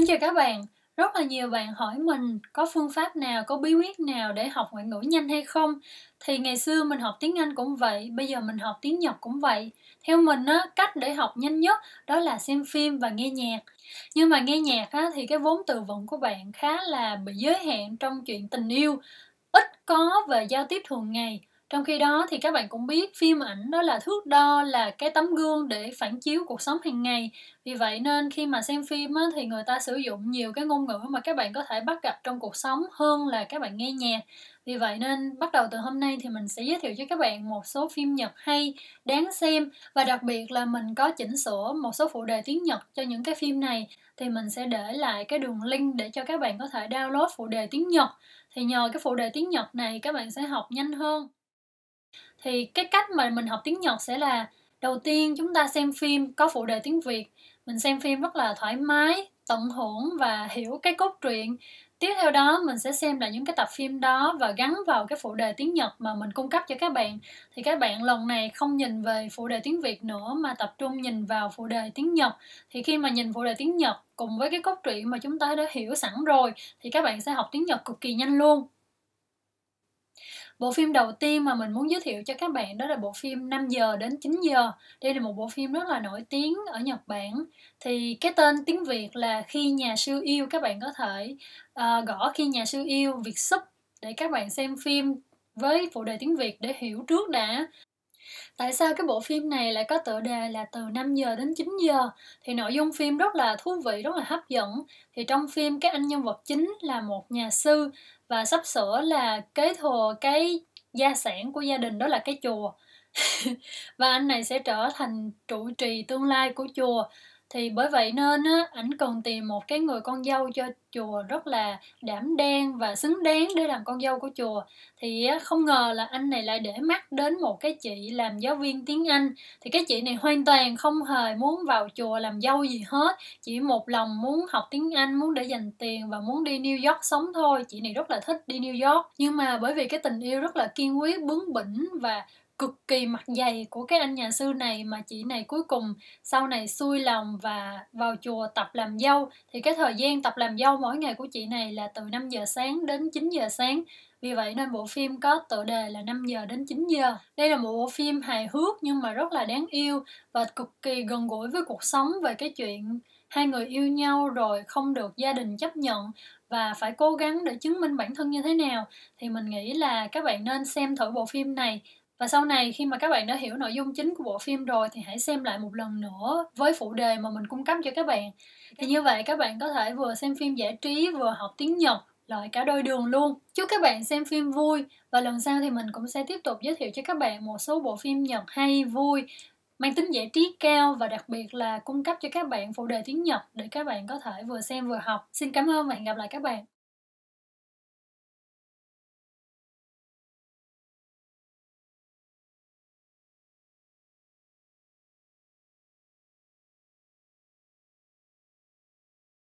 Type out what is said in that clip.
Xin chào các bạn, rất là nhiều bạn hỏi mình có phương pháp nào, có bí quyết nào để học ngoại ngữ nhanh hay không? Thì ngày xưa mình học tiếng Anh cũng vậy, bây giờ mình học tiếng Nhật cũng vậy. Theo mình á, cách để học nhanh nhất đó là xem phim và nghe nhạc. Nhưng mà nghe nhạc á, thì cái vốn từ vựng của bạn khá là bị giới hạn trong chuyện tình yêu, ít có về giao tiếp thường ngày trong khi đó thì các bạn cũng biết phim ảnh đó là thước đo là cái tấm gương để phản chiếu cuộc sống hàng ngày vì vậy nên khi mà xem phim á, thì người ta sử dụng nhiều cái ngôn ngữ mà các bạn có thể bắt gặp trong cuộc sống hơn là các bạn nghe nhạc vì vậy nên bắt đầu từ hôm nay thì mình sẽ giới thiệu cho các bạn một số phim Nhật hay, đáng xem và đặc biệt là mình có chỉnh sửa một số phụ đề tiếng Nhật cho những cái phim này thì mình sẽ để lại cái đường link để cho các bạn có thể download phụ đề tiếng Nhật. Thì nhờ cái phụ đề tiếng Nhật này các bạn sẽ học nhanh hơn thì cái cách mà mình học tiếng Nhật sẽ là đầu tiên chúng ta xem phim có phụ đề tiếng Việt mình xem phim rất là thoải mái tận hưởng và hiểu cái cốt truyện tiếp theo đó mình sẽ xem lại những cái tập phim đó và gắn vào cái phụ đề tiếng Nhật mà mình cung cấp cho các bạn thì các bạn lần này không nhìn về phụ đề tiếng Việt nữa mà tập trung nhìn vào phụ đề tiếng Nhật thì khi mà nhìn phụ đề tiếng Nhật cùng với cái cốt truyện mà chúng ta đã hiểu sẵn rồi thì các bạn sẽ học tiếng Nhật cực kỳ nhanh luôn Bộ phim đầu tiên mà mình muốn giới thiệu cho các bạn đó là bộ phim 5 giờ đến 9 giờ. Đây là một bộ phim rất là nổi tiếng ở Nhật Bản. Thì cái tên tiếng Việt là Khi nhà sư yêu các bạn có thể uh, gõ Khi nhà sư yêu Việt sub để các bạn xem phim với phụ đề tiếng Việt để hiểu trước đã Tại sao cái bộ phim này lại có tựa đề là từ 5 giờ đến 9 giờ? Thì nội dung phim rất là thú vị, rất là hấp dẫn. Thì trong phim cái anh nhân vật chính là một nhà sư và sắp sửa là kế thừa cái gia sản của gia đình đó là cái chùa. và anh này sẽ trở thành trụ trì tương lai của chùa thì bởi vậy nên á ảnh cần tìm một cái người con dâu cho chùa rất là đảm đang và xứng đáng để làm con dâu của chùa thì không ngờ là anh này lại để mắt đến một cái chị làm giáo viên tiếng anh thì cái chị này hoàn toàn không hề muốn vào chùa làm dâu gì hết chỉ một lòng muốn học tiếng anh muốn để dành tiền và muốn đi new york sống thôi chị này rất là thích đi new york nhưng mà bởi vì cái tình yêu rất là kiên quyết bướng bỉnh và cực kỳ mặt dày của cái anh nhà sư này mà chị này cuối cùng sau này xuôi lòng và vào chùa tập làm dâu thì cái thời gian tập làm dâu mỗi ngày của chị này là từ 5 giờ sáng đến 9 giờ sáng vì vậy nên bộ phim có tựa đề là 5 giờ đến 9 giờ. Đây là một bộ phim hài hước nhưng mà rất là đáng yêu và cực kỳ gần gũi với cuộc sống về cái chuyện hai người yêu nhau rồi không được gia đình chấp nhận và phải cố gắng để chứng minh bản thân như thế nào thì mình nghĩ là các bạn nên xem thử bộ phim này và sau này khi mà các bạn đã hiểu nội dung chính của bộ phim rồi thì hãy xem lại một lần nữa với phụ đề mà mình cung cấp cho các bạn. Thì như vậy các bạn có thể vừa xem phim giải trí vừa học tiếng Nhật lợi cả đôi đường luôn. Chúc các bạn xem phim vui và lần sau thì mình cũng sẽ tiếp tục giới thiệu cho các bạn một số bộ phim Nhật hay vui mang tính giải trí cao và đặc biệt là cung cấp cho các bạn phụ đề tiếng Nhật để các bạn có thể vừa xem vừa học. Xin cảm ơn và hẹn gặp lại các bạn.